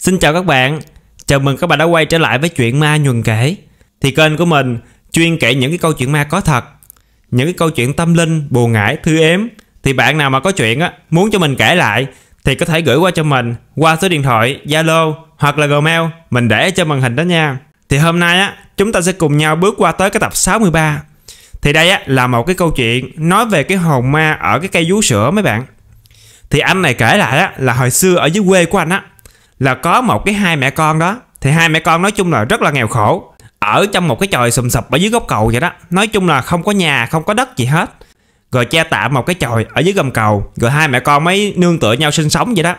Xin chào các bạn, chào mừng các bạn đã quay trở lại với chuyện ma nhuần kể Thì kênh của mình chuyên kể những cái câu chuyện ma có thật Những cái câu chuyện tâm linh, buồn ngải, thư ếm Thì bạn nào mà có chuyện á, muốn cho mình kể lại Thì có thể gửi qua cho mình qua số điện thoại, Zalo hoặc là Gmail Mình để trên màn hình đó nha Thì hôm nay á, chúng ta sẽ cùng nhau bước qua tới cái tập 63 Thì đây á, là một cái câu chuyện nói về cái hồn ma ở cái cây vú sữa mấy bạn Thì anh này kể lại á, là hồi xưa ở dưới quê của anh á là có một cái hai mẹ con đó thì hai mẹ con nói chung là rất là nghèo khổ ở trong một cái chòi sùm sụp ở dưới góc cầu vậy đó nói chung là không có nhà không có đất gì hết rồi che tạm một cái chòi ở dưới gầm cầu rồi hai mẹ con mới nương tựa nhau sinh sống vậy đó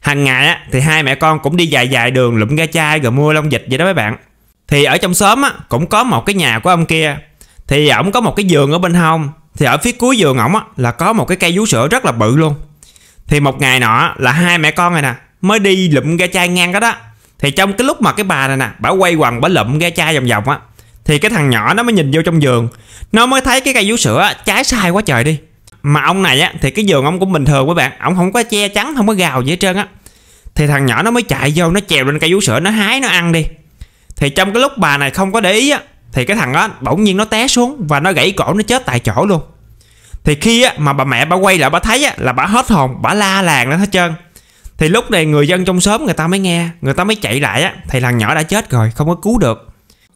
hàng ngày á, thì hai mẹ con cũng đi dài dài đường lụm ga chai rồi mua lông dịch vậy đó mấy bạn thì ở trong xóm á, cũng có một cái nhà của ông kia thì ổng có một cái giường ở bên hông thì ở phía cuối giường ổng á, là có một cái cây vú sữa rất là bự luôn thì một ngày nọ là hai mẹ con này nè mới đi lụm ga chai ngang đó đó thì trong cái lúc mà cái bà này nè bà quay quần bà lụm ga chai vòng vòng á thì cái thằng nhỏ nó mới nhìn vô trong giường nó mới thấy cái cây vú sữa trái sai quá trời đi mà ông này á thì cái giường ông cũng bình thường các bạn ông không có che chắn không có gào gì hết trơn á thì thằng nhỏ nó mới chạy vô nó chèo lên cây vú sữa nó hái nó ăn đi thì trong cái lúc bà này không có để ý á thì cái thằng đó bỗng nhiên nó té xuống và nó gãy cổ nó chết tại chỗ luôn thì khi á mà bà mẹ bà quay lại bà thấy á là bà hết hồn bà la làng lên hết trơn thì lúc này người dân trong xóm người ta mới nghe người ta mới chạy lại á thì thằng nhỏ đã chết rồi không có cứu được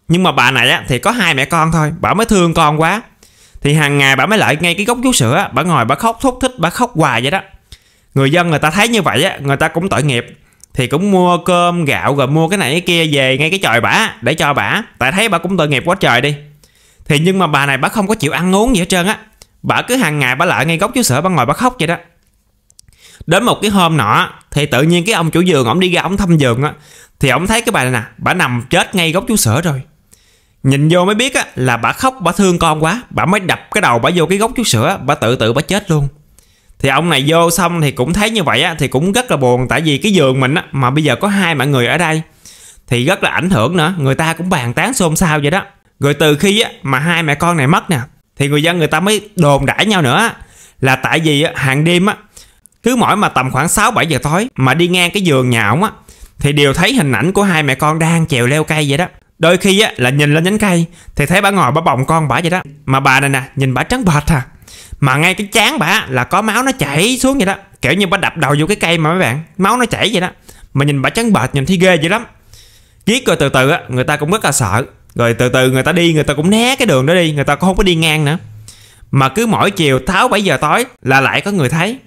nhưng mà bà này á thì có hai mẹ con thôi bà mới thương con quá thì hàng ngày bà mới lại ngay cái gốc vú sữa bà ngồi bà khóc thúc thích bà khóc hoài vậy đó người dân người ta thấy như vậy á người ta cũng tội nghiệp thì cũng mua cơm gạo rồi mua cái này cái kia về ngay cái trời bả để cho bả tại thấy bà cũng tội nghiệp quá trời đi thì nhưng mà bà này bà không có chịu ăn uống gì hết trơn á bà cứ hàng ngày bà lại ngay gốc vú sữa bà ngồi bà khóc vậy đó đến một cái hôm nọ thì tự nhiên cái ông chủ giường ổng đi ra ổng thăm giường á thì ổng thấy cái bà này nè bà nằm chết ngay góc chú sở rồi nhìn vô mới biết á là bà khóc bà thương con quá bà mới đập cái đầu bà vô cái góc chú sữa bà tự tự bà chết luôn thì ông này vô xong thì cũng thấy như vậy á thì cũng rất là buồn tại vì cái giường mình á mà bây giờ có hai mọi người ở đây thì rất là ảnh hưởng nữa người ta cũng bàn tán xôn xao vậy đó rồi từ khi á mà hai mẹ con này mất nè thì người dân người ta mới đồn đãi nhau nữa là tại vì á hàng đêm á cứ mỗi mà tầm khoảng 6-7 giờ tối Mà đi ngang cái giường nhà ổng á Thì đều thấy hình ảnh của hai mẹ con đang chèo leo cây vậy đó Đôi khi á là nhìn lên nhánh cây Thì thấy bà ngồi bà bồng con bà vậy đó Mà bà này nè nhìn bà trắng bệt à Mà ngay cái chán bà là có máu nó chảy xuống vậy đó Kiểu như bà đập đầu vô cái cây mà mấy bạn Máu nó chảy vậy đó Mà nhìn bà trắng bệt nhìn thấy ghê vậy lắm Giết rồi từ từ á người ta cũng rất là sợ Rồi từ từ người ta đi người ta cũng né cái đường đó đi Người ta cũng không có đi ngang nữa Mà cứ mỗi chiều tháo 7 giờ tối là lại có người thấy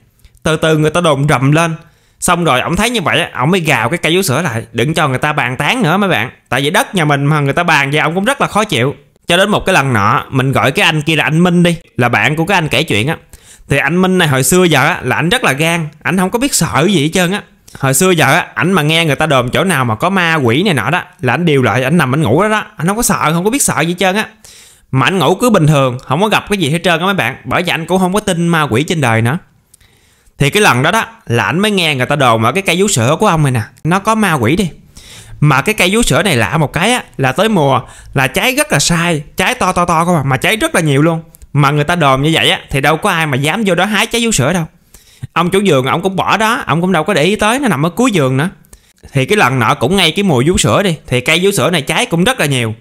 từ từ người ta đồn rầm lên xong rồi ổng thấy như vậy ổng mới gào cái cây vú sữa lại đừng cho người ta bàn tán nữa mấy bạn tại vì đất nhà mình mà người ta bàn về ổng cũng rất là khó chịu cho đến một cái lần nọ mình gọi cái anh kia là anh minh đi là bạn của cái anh kể chuyện á thì anh minh này hồi xưa giờ á là anh rất là gan anh không có biết sợ gì hết trơn á hồi xưa giờ á ảnh mà nghe người ta đồn chỗ nào mà có ma quỷ này nọ đó là anh điều lại anh nằm anh ngủ đó đó ảnh không có sợ không có biết sợ gì hết trơn á mà anh ngủ cứ bình thường không có gặp cái gì hết trơn á mấy bạn bởi vì anh cũng không có tin ma quỷ trên đời nữa thì cái lần đó đó là ảnh mới nghe người ta đồn mà cái cây vú sữa của ông này nè nó có ma quỷ đi mà cái cây vú sữa này lạ một cái á là tới mùa là trái rất là sai trái to to to cơ mà mà trái rất là nhiều luôn mà người ta đồn như vậy á thì đâu có ai mà dám vô đó hái trái vú sữa đâu ông chủ giường ông cũng bỏ đó ông cũng đâu có để ý tới nó nằm ở cuối giường nữa thì cái lần nọ cũng ngay cái mùa vú sữa đi thì cây vú sữa này trái cũng rất là nhiều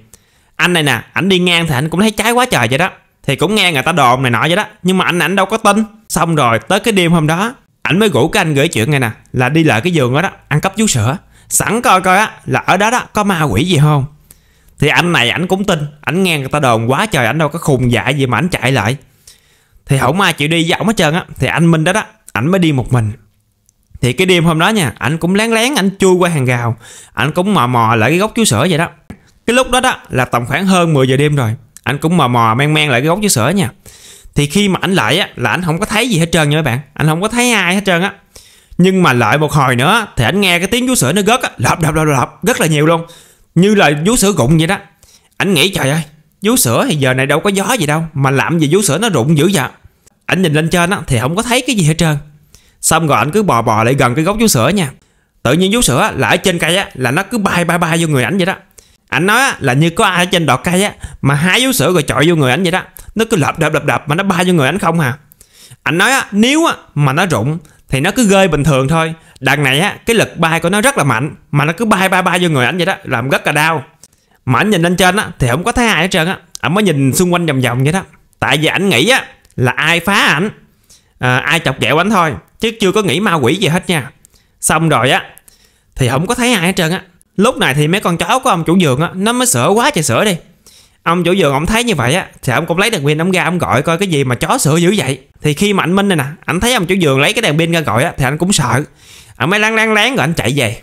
anh này nè ảnh đi ngang thì anh cũng thấy trái quá trời vậy đó thì cũng nghe người ta đồn này nọ vậy đó nhưng mà anh ảnh đâu có tin xong rồi tới cái đêm hôm đó ảnh mới rủ cái anh gửi chuyện này nè là đi lại cái giường đó đó ăn cắp vú sữa sẵn coi coi á là ở đó đó có ma quỷ gì không thì anh này ảnh cũng tin ảnh nghe người ta đồn quá trời ảnh đâu có khùng dại gì mà ảnh chạy lại thì không ai chịu đi với ổng hết trơn á thì anh minh đó đó ảnh mới đi một mình thì cái đêm hôm đó nha ảnh cũng lén lén ảnh chui qua hàng rào ảnh cũng mò mò lại cái góc chú sữa vậy đó cái lúc đó đó là tầm khoảng hơn 10 giờ đêm rồi anh cũng mò mò men men lại cái gốc chữ sữa nha thì khi mà anh lại á là anh không có thấy gì hết trơn nha các bạn anh không có thấy ai hết trơn á nhưng mà lại một hồi nữa thì anh nghe cái tiếng vú sữa nó gớt á lộp lộp lộp lộp rất là nhiều luôn như là vú sữa rụng vậy đó anh nghĩ trời ơi vú sữa thì giờ này đâu có gió gì đâu mà làm gì vú sữa nó rụng dữ vậy anh nhìn lên trên á thì không có thấy cái gì hết trơn xong rồi anh cứ bò bò lại gần cái gốc vú sữa nha tự nhiên vú sữa là ở trên cây á là nó cứ bay bay bay vô người ảnh vậy đó anh nói là như có ai ở trên đọt cây á mà hái vú sữa rồi chọi vô người anh vậy đó nó cứ lợp đập đập đập mà nó bay vô người anh không à anh nói á, nếu á, mà nó rụng thì nó cứ gơi bình thường thôi đằng này á cái lực bay của nó rất là mạnh mà nó cứ bay bay bay vô người anh vậy đó làm rất là đau mà anh nhìn lên trên á thì không có thấy ai hết trơn á anh mới nhìn xung quanh vòng vòng vậy đó tại vì anh nghĩ á là ai phá ảnh à, ai chọc ghẹo anh thôi chứ chưa có nghĩ ma quỷ gì hết nha xong rồi á thì không có thấy ai hết trơn á Lúc này thì mấy con chó của ông chủ vườn á, nó mới sửa quá trời sửa đi. Ông chủ vườn ông thấy như vậy á, thì ông cũng lấy đèn pin ông ra ông gọi coi cái gì mà chó sửa dữ vậy. Thì khi mà anh Minh này nè, anh thấy ông chủ vườn lấy cái đèn pin ra gọi á, thì anh cũng sợ. Anh mới lăn lăn lén rồi anh chạy về.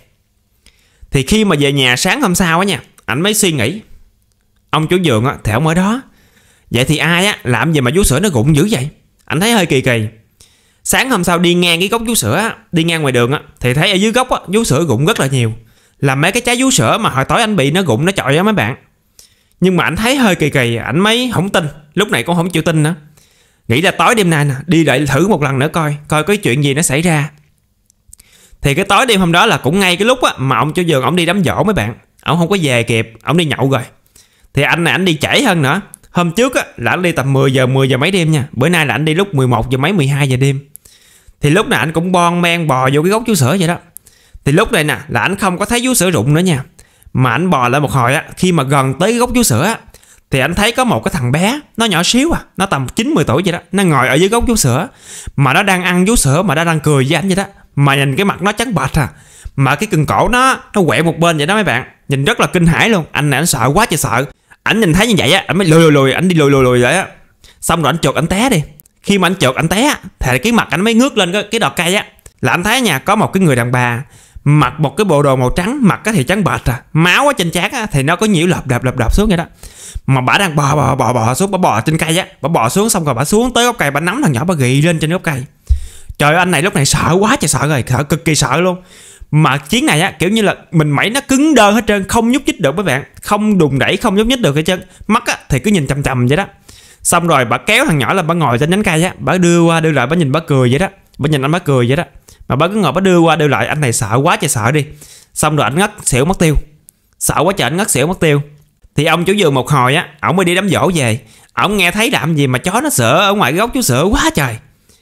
Thì khi mà về nhà sáng hôm sau á nha, anh mới suy nghĩ. Ông chủ vườn á, thì ông ở đó. Vậy thì ai á, làm gì mà vú sữa nó rụng dữ vậy? Anh thấy hơi kỳ kỳ. Sáng hôm sau đi ngang cái gốc vú sữa á, đi ngang ngoài đường á, thì thấy ở dưới gốc á, vú sữa rụng rất là nhiều. Là mấy cái trái vú sữa mà hồi tối anh bị nó gụng nó chọi á mấy bạn Nhưng mà anh thấy hơi kỳ kỳ Anh mấy không tin Lúc này cũng không chịu tin nữa Nghĩ là tối đêm nay nè Đi lại thử một lần nữa coi Coi cái chuyện gì nó xảy ra Thì cái tối đêm hôm đó là cũng ngay cái lúc á Mà ông chủ giường ông đi đám dỗ mấy bạn Ông không có về kịp Ông đi nhậu rồi Thì anh này anh đi chảy hơn nữa Hôm trước á, là anh đi tầm 10 giờ 10 giờ mấy đêm nha Bữa nay là anh đi lúc 11 giờ mấy 12 giờ đêm Thì lúc này anh cũng bon men bò vô cái gốc chú sữa vậy đó thì lúc này nè là anh không có thấy vú sữa rụng nữa nha Mà anh bò lên một hồi á Khi mà gần tới gốc vú sữa á Thì anh thấy có một cái thằng bé Nó nhỏ xíu à Nó tầm 9-10 tuổi vậy đó Nó ngồi ở dưới gốc vú sữa Mà nó đang ăn vú sữa mà nó đang cười với anh vậy đó Mà nhìn cái mặt nó trắng bạch à Mà cái cần cổ nó Nó quẹ một bên vậy đó mấy bạn Nhìn rất là kinh hãi luôn Anh này anh sợ quá trời sợ Anh nhìn thấy như vậy á Anh mới lùi lùi lùi Anh đi lùi lùi lùi vậy á Xong rồi anh trượt anh té đi Khi mà anh trượt anh té Thì cái mặt anh mới ngước lên cái, cái đọt cây á Là anh thấy nha Có một cái người đàn bà mặc một cái bộ đồ màu trắng mặc cái thì trắng bệt à máu ở trên trán á, thì nó có nhiễu lợp đập lợp đập xuống vậy đó mà bà đang bò bò bò bò xuống bà bò trên cây á bà bò xuống xong rồi bà xuống tới gốc cây bà nắm thằng nhỏ bà gị lên trên gốc cây trời ơi, anh này lúc này sợ quá trời sợ rồi sợ cực kỳ sợ luôn mà chiến này á kiểu như là mình mẩy nó cứng đơ hết trơn không nhúc nhích được mấy bạn không đùng đẩy không nhúc nhích được hết trơn mắt á thì cứ nhìn chằm chằm vậy đó xong rồi bà kéo thằng nhỏ là bà ngồi trên nhánh cây á bà đưa qua đưa lại bà nhìn bà cười vậy đó bà nhìn anh bá cười vậy đó mà bà cứ ngồi bà đưa qua đưa lại anh này sợ quá trời sợ đi xong rồi anh ngất xỉu mất tiêu sợ quá trời anh ngất xỉu mất tiêu thì ông chủ giường một hồi á ổng mới đi đám dỗ về ổng nghe thấy đạm gì mà chó nó sợ ở ngoài góc chú sợ quá trời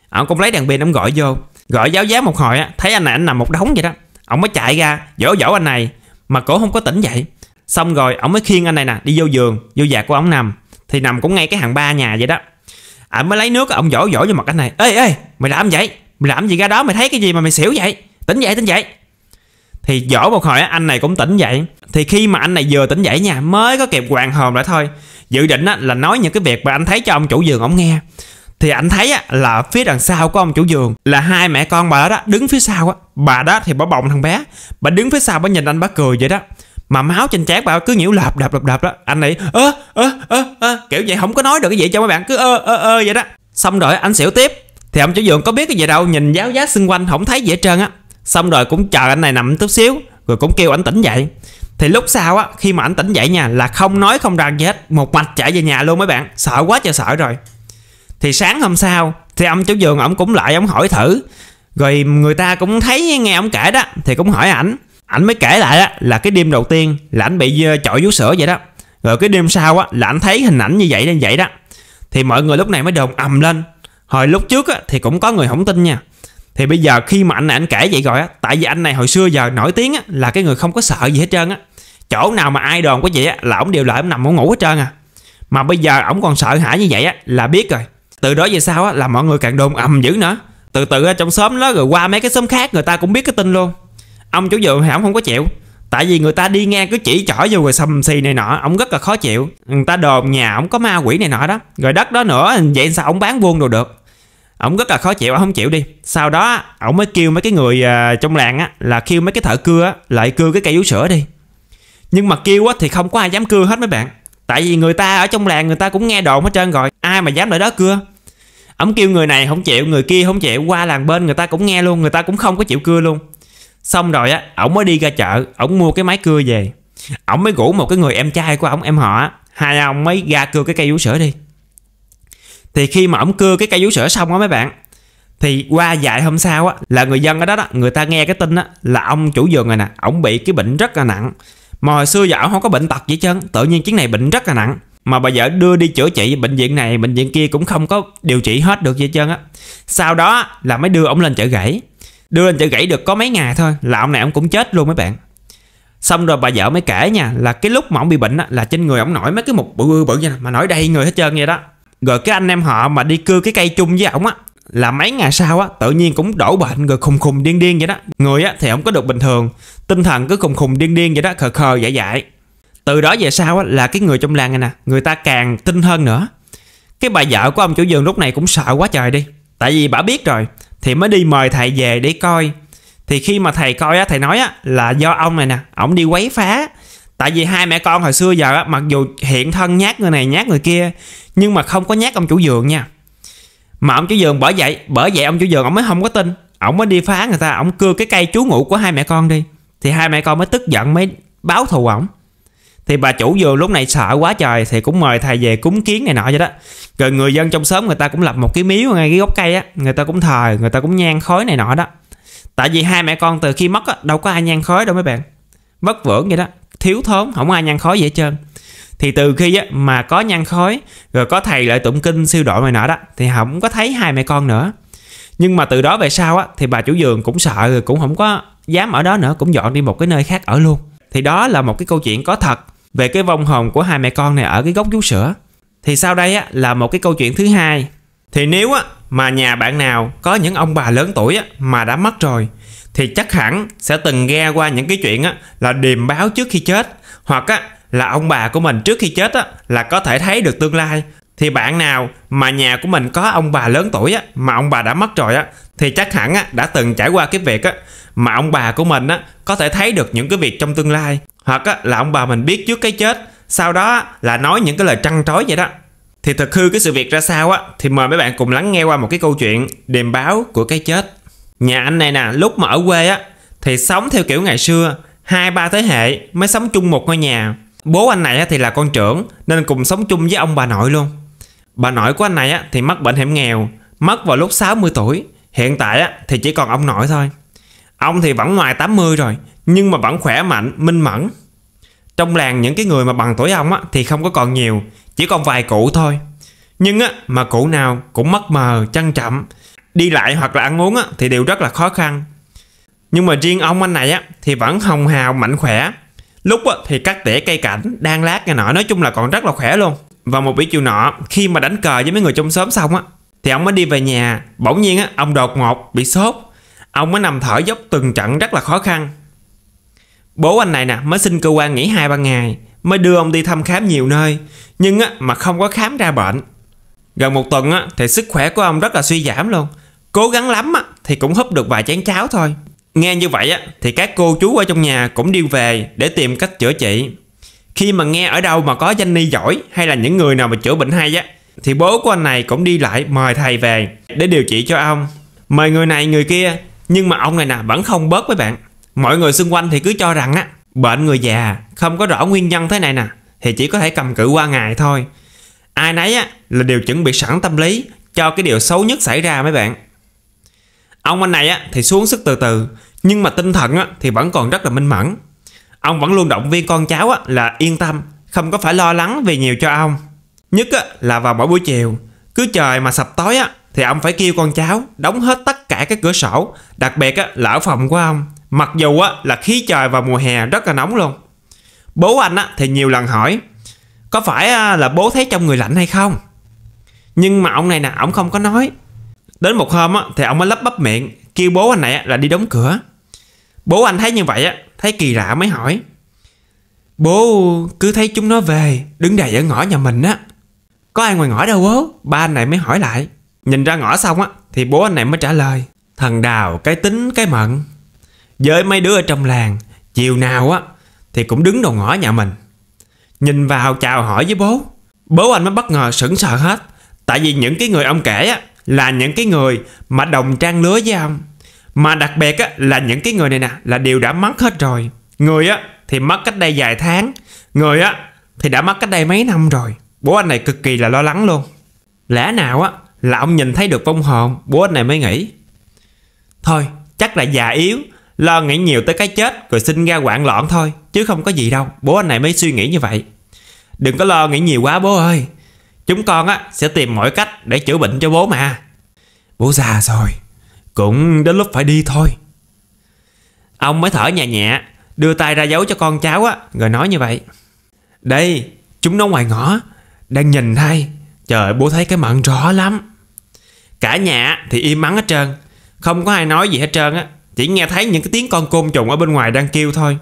ổng cũng lấy đèn pin ổng gọi vô gọi giáo giá một hồi á thấy anh này anh nằm một đống vậy đó ổng mới chạy ra dỗ dỗ anh này mà cổ không có tỉnh dậy xong rồi ổng mới khiêng anh này nè đi vô giường vô già của ổng nằm thì nằm cũng ngay cái hàng ba nhà vậy đó ổng mới lấy nước ổng dỗ dỗ vô mặt anh này ê ê mày làm vậy mày làm gì ra đó mày thấy cái gì mà mày xỉu vậy tỉnh dậy tỉnh dậy thì dỗ một hồi anh này cũng tỉnh dậy thì khi mà anh này vừa tỉnh dậy nha mới có kịp hoàng hồn lại thôi dự định là nói những cái việc mà anh thấy cho ông chủ giường ông nghe thì anh thấy là phía đằng sau của ông chủ giường là hai mẹ con bà đó đứng phía sau á bà đó thì bỏ bồng thằng bé bà đứng phía sau bà nhìn anh bà cười vậy đó mà máu trên trán bà cứ nhiễu lạp đập lợp đập đó anh này ơ ơ ơ ơ kiểu vậy không có nói được cái gì cho mấy bạn cứ ơ ơ ơ vậy đó xong rồi anh xỉu tiếp thì ông chủ vườn có biết cái gì đâu Nhìn giáo giá xung quanh không thấy gì hết trơn á Xong rồi cũng chờ anh này nằm chút xíu Rồi cũng kêu anh tỉnh dậy Thì lúc sau á khi mà anh tỉnh dậy nha Là không nói không rằng gì hết Một mạch chạy về nhà luôn mấy bạn Sợ quá trời sợ rồi Thì sáng hôm sau Thì ông chủ vườn ổng cũng lại ông hỏi thử Rồi người ta cũng thấy nghe ổng kể đó Thì cũng hỏi ảnh Ảnh mới kể lại á, là cái đêm đầu tiên là ảnh bị ờ, chọi vú sữa vậy đó Rồi cái đêm sau á, là ảnh thấy hình ảnh như vậy như vậy đó Thì mọi người lúc này mới đồn ầm lên hồi lúc trước á, thì cũng có người không tin nha thì bây giờ khi mà anh này anh kể vậy rồi á tại vì anh này hồi xưa giờ nổi tiếng á là cái người không có sợ gì hết trơn á chỗ nào mà ai đồn có vậy á là ổng đều lại ổng nằm ổng ngủ hết trơn à mà bây giờ ổng còn sợ hãi như vậy á là biết rồi từ đó về sau á là mọi người càng đồn ầm dữ nữa từ từ á trong xóm đó rồi qua mấy cái xóm khác người ta cũng biết cái tin luôn ông chủ vườn thì ổng không có chịu tại vì người ta đi ngang cứ chỉ trỏ vô rồi xầm xì này nọ ổng rất là khó chịu người ta đồn nhà ổng có ma quỷ này nọ đó rồi đất đó nữa vậy sao ổng bán vuông đồ được ổng rất là khó chịu ổng không chịu đi sau đó ổng mới kêu mấy cái người uh, trong làng á là kêu mấy cái thợ cưa á lại cưa cái cây vú sữa đi nhưng mà kêu á thì không có ai dám cưa hết mấy bạn tại vì người ta ở trong làng người ta cũng nghe đồn hết trơn rồi ai mà dám lại đó cưa ổng kêu người này không chịu người kia không chịu qua làng bên người ta cũng nghe luôn người ta cũng không có chịu cưa luôn xong rồi á ổng mới đi ra chợ ổng mua cái máy cưa về ổng mới rủ một cái người em trai của ổng em họ hai ông mới ra cưa cái cây vú sữa đi thì khi mà ổng cưa cái cây vú sữa xong á mấy bạn thì qua vài hôm sau á là người dân ở đó đó người ta nghe cái tin á là ông chủ vườn này nè ổng bị cái bệnh rất là nặng mà hồi xưa vợ ổng không có bệnh tật gì chân, tự nhiên chuyến này bệnh rất là nặng mà bà vợ đưa đi chữa trị bệnh viện này bệnh viện kia cũng không có điều trị hết được gì chân á sau đó là mới đưa ổng lên chợ gãy đưa lên chợ gãy được có mấy ngày thôi là ông này ông cũng chết luôn mấy bạn xong rồi bà vợ mới kể nha là cái lúc mà ông bị bệnh á, là trên người ông nổi mấy cái mục bự bự bự vậy mà nổi đầy người hết trơn vậy đó rồi cái anh em họ mà đi cưa cái cây chung với ổng á là mấy ngày sau á tự nhiên cũng đổ bệnh rồi khùng khùng điên điên vậy đó người á thì không có được bình thường tinh thần cứ khùng khùng điên điên vậy đó khờ khờ dại dại từ đó về sau á là cái người trong làng này nè người ta càng tin hơn nữa cái bà vợ của ông chủ vườn lúc này cũng sợ quá trời đi tại vì bà biết rồi thì mới đi mời thầy về để coi thì khi mà thầy coi á thầy nói á là do ông này nè ổng đi quấy phá tại vì hai mẹ con hồi xưa giờ á mặc dù hiện thân nhát người này nhát người kia nhưng mà không có nhát ông chủ giường nha mà ông chủ giường bởi vậy bởi vậy ông chủ giường ông mới không có tin ông mới đi phá người ta ông cưa cái cây chú ngủ của hai mẹ con đi thì hai mẹ con mới tức giận mới báo thù ổng thì bà chủ giường lúc này sợ quá trời thì cũng mời thầy về cúng kiến này nọ vậy đó rồi người dân trong xóm người ta cũng lập một cái miếu ngay cái gốc cây á người ta cũng thờ người ta cũng nhang khói này nọ đó tại vì hai mẹ con từ khi mất á đâu có ai nhang khói đâu mấy bạn vất vưởng vậy đó thiếu thốn không ai nhăn khói gì hết trơn thì từ khi á, mà có nhăn khói rồi có thầy lại tụng kinh siêu độ này nọ đó thì không có thấy hai mẹ con nữa nhưng mà từ đó về sau á, thì bà chủ giường cũng sợ rồi cũng không có dám ở đó nữa cũng dọn đi một cái nơi khác ở luôn thì đó là một cái câu chuyện có thật về cái vong hồn của hai mẹ con này ở cái gốc vú sữa thì sau đây á, là một cái câu chuyện thứ hai thì nếu á, mà nhà bạn nào có những ông bà lớn tuổi á, mà đã mất rồi thì chắc hẳn sẽ từng nghe qua những cái chuyện á, là điềm báo trước khi chết hoặc á, là ông bà của mình trước khi chết á, là có thể thấy được tương lai thì bạn nào mà nhà của mình có ông bà lớn tuổi á, mà ông bà đã mất rồi á, thì chắc hẳn á, đã từng trải qua cái việc á, mà ông bà của mình á, có thể thấy được những cái việc trong tương lai hoặc á, là ông bà mình biết trước cái chết sau đó là nói những cái lời trăn trối vậy đó thì thực hư cái sự việc ra sao á thì mời mấy bạn cùng lắng nghe qua một cái câu chuyện điềm báo của cái chết Nhà anh này nè, lúc mà ở quê á thì sống theo kiểu ngày xưa, hai ba thế hệ mới sống chung một ngôi nhà. Bố anh này thì là con trưởng nên cùng sống chung với ông bà nội luôn. Bà nội của anh này thì mắc bệnh hiểm nghèo, mất vào lúc 60 tuổi, hiện tại thì chỉ còn ông nội thôi. Ông thì vẫn ngoài 80 rồi, nhưng mà vẫn khỏe mạnh, minh mẫn. Trong làng những cái người mà bằng tuổi ông thì không có còn nhiều, chỉ còn vài cụ thôi. Nhưng á mà cụ nào cũng mất mờ, chăn chậm, đi lại hoặc là ăn uống á, thì đều rất là khó khăn. Nhưng mà riêng ông anh này á, thì vẫn hồng hào mạnh khỏe. Lúc á, thì cắt tỉa cây cảnh, đang lát này nọ nói chung là còn rất là khỏe luôn. Và một buổi chiều nọ khi mà đánh cờ với mấy người trong xóm xong á thì ông mới đi về nhà. Bỗng nhiên á ông đột ngột bị sốt. Ông mới nằm thở dốc từng trận rất là khó khăn. Bố anh này nè mới xin cơ quan nghỉ hai ba ngày mới đưa ông đi thăm khám nhiều nơi nhưng á mà không có khám ra bệnh. Gần một tuần á thì sức khỏe của ông rất là suy giảm luôn. Cố gắng lắm á, thì cũng húp được vài chén cháo thôi. Nghe như vậy á, thì các cô chú ở trong nhà cũng đi về để tìm cách chữa trị. Khi mà nghe ở đâu mà có danh ni giỏi hay là những người nào mà chữa bệnh hay á, thì bố của anh này cũng đi lại mời thầy về để điều trị cho ông. Mời người này người kia, nhưng mà ông này nè vẫn không bớt với bạn. Mọi người xung quanh thì cứ cho rằng á, bệnh người già không có rõ nguyên nhân thế này nè, thì chỉ có thể cầm cự qua ngày thôi. Ai nấy á là đều chuẩn bị sẵn tâm lý cho cái điều xấu nhất xảy ra mấy bạn. Ông anh này á thì xuống sức từ từ, nhưng mà tinh thần á thì vẫn còn rất là minh mẫn. Ông vẫn luôn động viên con cháu á là yên tâm, không có phải lo lắng vì nhiều cho ông. Nhất á là vào mỗi buổi chiều, cứ trời mà sập tối á thì ông phải kêu con cháu đóng hết tất cả các cửa sổ, đặc biệt á là ở phòng của ông. Mặc dù á là khí trời vào mùa hè rất là nóng luôn. Bố anh á thì nhiều lần hỏi, có phải à, là bố thấy trong người lạnh hay không? Nhưng mà ông này nè, ông không có nói Đến một hôm á, thì ông mới lấp bắp miệng Kêu bố anh này là đi đóng cửa Bố anh thấy như vậy á Thấy kỳ lạ mới hỏi Bố cứ thấy chúng nó về Đứng đầy ở ngõ nhà mình á Có ai ngoài ngõ đâu bố Ba anh này mới hỏi lại Nhìn ra ngõ xong á Thì bố anh này mới trả lời Thằng Đào cái tính cái mận Với mấy đứa ở trong làng Chiều nào á Thì cũng đứng đầu ngõ nhà mình Nhìn vào chào hỏi với bố Bố anh mới bất ngờ sững sờ hết Tại vì những cái người ông kể á là những cái người mà đồng trang lứa với ông mà đặc biệt á, là những cái người này nè là đều đã mất hết rồi người á thì mất cách đây vài tháng người á thì đã mất cách đây mấy năm rồi bố anh này cực kỳ là lo lắng luôn lẽ nào á là ông nhìn thấy được vong hồn bố anh này mới nghĩ thôi chắc là già yếu lo nghĩ nhiều tới cái chết rồi sinh ra quạng loạn thôi chứ không có gì đâu bố anh này mới suy nghĩ như vậy đừng có lo nghĩ nhiều quá bố ơi Chúng con á sẽ tìm mọi cách để chữa bệnh cho bố mà. Bố già rồi, cũng đến lúc phải đi thôi. Ông mới thở nhẹ nhẹ, đưa tay ra giấu cho con cháu á, rồi nói như vậy. Đây, chúng nó ngoài ngõ, đang nhìn thay Trời bố thấy cái mận rõ lắm. Cả nhà thì im mắng hết trơn, không có ai nói gì hết trơn á, chỉ nghe thấy những cái tiếng con côn trùng ở bên ngoài đang kêu thôi.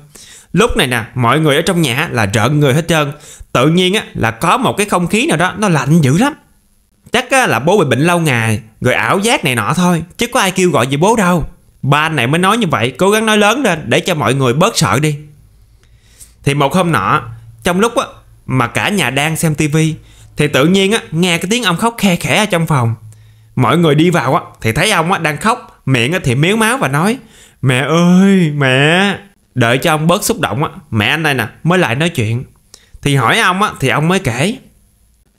Lúc này nè, mọi người ở trong nhà là trợn người hết trơn. Tự nhiên á là có một cái không khí nào đó nó lạnh dữ lắm. Chắc á, là bố bị bệnh lâu ngày, rồi ảo giác này nọ thôi, chứ có ai kêu gọi gì bố đâu. Ba này mới nói như vậy, cố gắng nói lớn lên để cho mọi người bớt sợ đi. Thì một hôm nọ, trong lúc á mà cả nhà đang xem tivi thì tự nhiên á nghe cái tiếng ông khóc khe khẽ ở trong phòng. Mọi người đi vào á thì thấy ông á đang khóc, miệng á thì miếu máu và nói: "Mẹ ơi, mẹ, Đợi cho ông bớt xúc động á Mẹ anh đây nè mới lại nói chuyện Thì hỏi ông á thì ông mới kể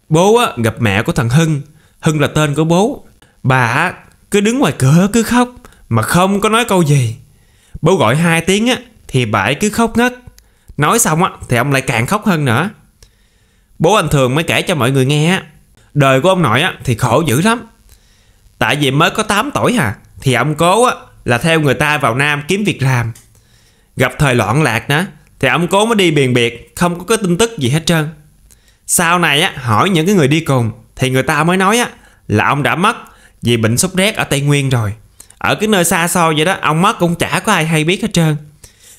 Bố á gặp mẹ của thằng Hưng Hưng là tên của bố Bà á cứ đứng ngoài cửa cứ khóc Mà không có nói câu gì Bố gọi hai tiếng á Thì bà ấy cứ khóc ngất Nói xong á thì ông lại càng khóc hơn nữa Bố anh thường mới kể cho mọi người nghe á Đời của ông nội á thì khổ dữ lắm Tại vì mới có 8 tuổi hà Thì ông cố á là theo người ta vào Nam kiếm việc làm Gặp thời loạn lạc đó Thì ông cố mới đi biền biệt Không có cái tin tức gì hết trơn Sau này á, hỏi những cái người đi cùng Thì người ta mới nói á, là ông đã mất Vì bệnh sốt rét ở Tây Nguyên rồi Ở cái nơi xa xôi vậy đó Ông mất cũng chả có ai hay biết hết trơn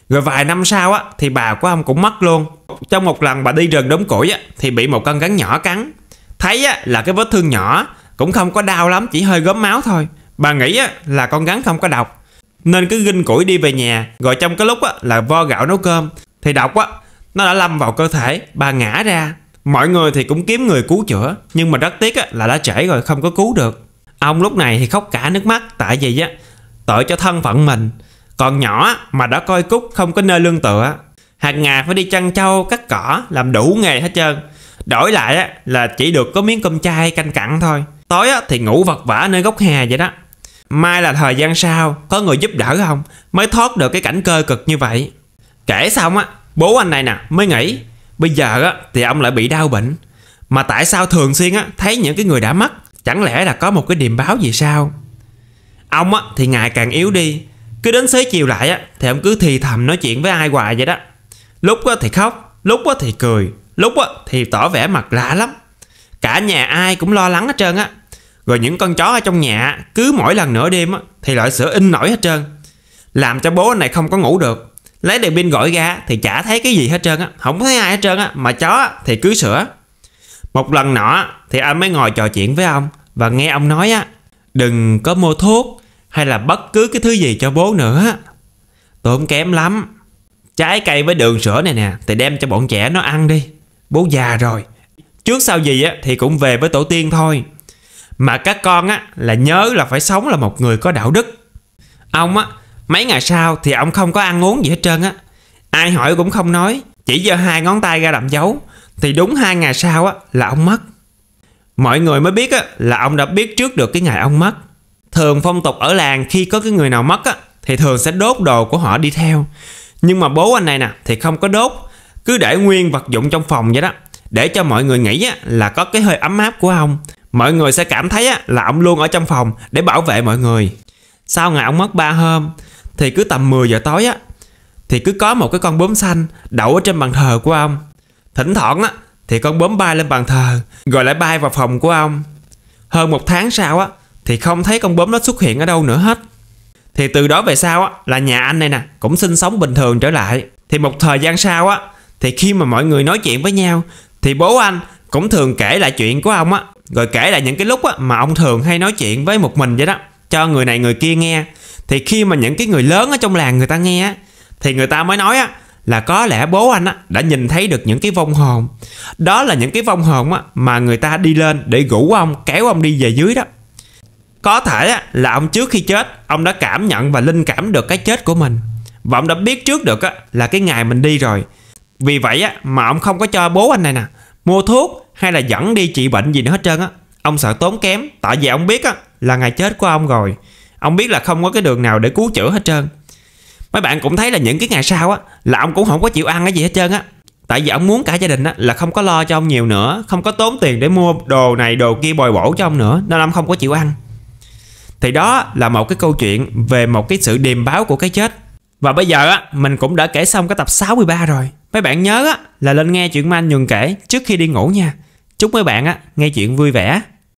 rồi vài năm sau á thì bà của ông cũng mất luôn. Trong một lần bà đi rừng đống củi á thì bị một con rắn nhỏ cắn. Thấy á là cái vết thương nhỏ cũng không có đau lắm chỉ hơi gớm máu thôi. Bà nghĩ á là con rắn không có độc nên cứ ginh củi đi về nhà rồi trong cái lúc á, là vo gạo nấu cơm thì độc á nó đã lâm vào cơ thể bà ngã ra mọi người thì cũng kiếm người cứu chữa nhưng mà rất tiếc á, là đã trễ rồi không có cứu được ông lúc này thì khóc cả nước mắt tại vì á tội cho thân phận mình còn nhỏ mà đã coi cúc không có nơi lương tựa hàng ngày phải đi chăn trâu cắt cỏ làm đủ nghề hết trơn đổi lại á, là chỉ được có miếng cơm chay canh cặn thôi tối á, thì ngủ vật vả nơi gốc hè vậy đó Mai là thời gian sau Có người giúp đỡ không Mới thoát được cái cảnh cơ cực như vậy Kể xong á Bố anh này nè mới nghĩ Bây giờ á thì ông lại bị đau bệnh Mà tại sao thường xuyên á Thấy những cái người đã mất Chẳng lẽ là có một cái điềm báo gì sao Ông á thì ngày càng yếu đi Cứ đến xế chiều lại á Thì ông cứ thì thầm nói chuyện với ai hoài vậy đó Lúc á thì khóc Lúc á thì cười Lúc á thì tỏ vẻ mặt lạ lắm Cả nhà ai cũng lo lắng hết trơn á rồi những con chó ở trong nhà cứ mỗi lần nửa đêm thì loại sữa in nổi hết trơn. Làm cho bố anh này không có ngủ được. Lấy đèn pin gọi ra thì chả thấy cái gì hết trơn á, không thấy ai hết trơn á, mà chó thì cứ sữa. Một lần nọ thì anh mới ngồi trò chuyện với ông và nghe ông nói á, đừng có mua thuốc hay là bất cứ cái thứ gì cho bố nữa. tốn kém lắm. Trái cây với đường sữa này nè thì đem cho bọn trẻ nó ăn đi. Bố già rồi, trước sau gì á thì cũng về với tổ tiên thôi mà các con á là nhớ là phải sống là một người có đạo đức ông á mấy ngày sau thì ông không có ăn uống gì hết trơn á ai hỏi cũng không nói chỉ giơ hai ngón tay ra làm dấu thì đúng hai ngày sau á là ông mất mọi người mới biết á là ông đã biết trước được cái ngày ông mất thường phong tục ở làng khi có cái người nào mất á thì thường sẽ đốt đồ của họ đi theo nhưng mà bố anh này nè thì không có đốt cứ để nguyên vật dụng trong phòng vậy đó để cho mọi người nghĩ á, là có cái hơi ấm áp của ông Mọi người sẽ cảm thấy là ông luôn ở trong phòng để bảo vệ mọi người. Sau ngày ông mất 3 hôm thì cứ tầm 10 giờ tối á thì cứ có một cái con bướm xanh đậu ở trên bàn thờ của ông. Thỉnh thoảng á thì con bướm bay lên bàn thờ rồi lại bay vào phòng của ông. Hơn một tháng sau á thì không thấy con bướm nó xuất hiện ở đâu nữa hết. Thì từ đó về sau á là nhà anh này nè cũng sinh sống bình thường trở lại. Thì một thời gian sau á thì khi mà mọi người nói chuyện với nhau thì bố anh cũng thường kể lại chuyện của ông á rồi kể lại những cái lúc á, mà ông thường hay nói chuyện với một mình vậy đó cho người này người kia nghe thì khi mà những cái người lớn ở trong làng người ta nghe á, thì người ta mới nói á, là có lẽ bố anh á, đã nhìn thấy được những cái vong hồn đó là những cái vong hồn á, mà người ta đi lên để gũ ông kéo ông đi về dưới đó có thể á, là ông trước khi chết ông đã cảm nhận và linh cảm được cái chết của mình và ông đã biết trước được á, là cái ngày mình đi rồi vì vậy á, mà ông không có cho bố anh này nè mua thuốc hay là dẫn đi trị bệnh gì nữa hết trơn á Ông sợ tốn kém Tại vì ông biết á là ngày chết của ông rồi Ông biết là không có cái đường nào để cứu chữa hết trơn Mấy bạn cũng thấy là những cái ngày sau á Là ông cũng không có chịu ăn cái gì hết trơn á Tại vì ông muốn cả gia đình á là không có lo cho ông nhiều nữa Không có tốn tiền để mua đồ này đồ kia bồi bổ cho ông nữa Nên ông không có chịu ăn Thì đó là một cái câu chuyện về một cái sự điềm báo của cái chết Và bây giờ á mình cũng đã kể xong cái tập 63 rồi Mấy bạn nhớ á, là lên nghe chuyện ma anh Nhường kể trước khi đi ngủ nha. Chúc mấy bạn á, nghe chuyện vui vẻ.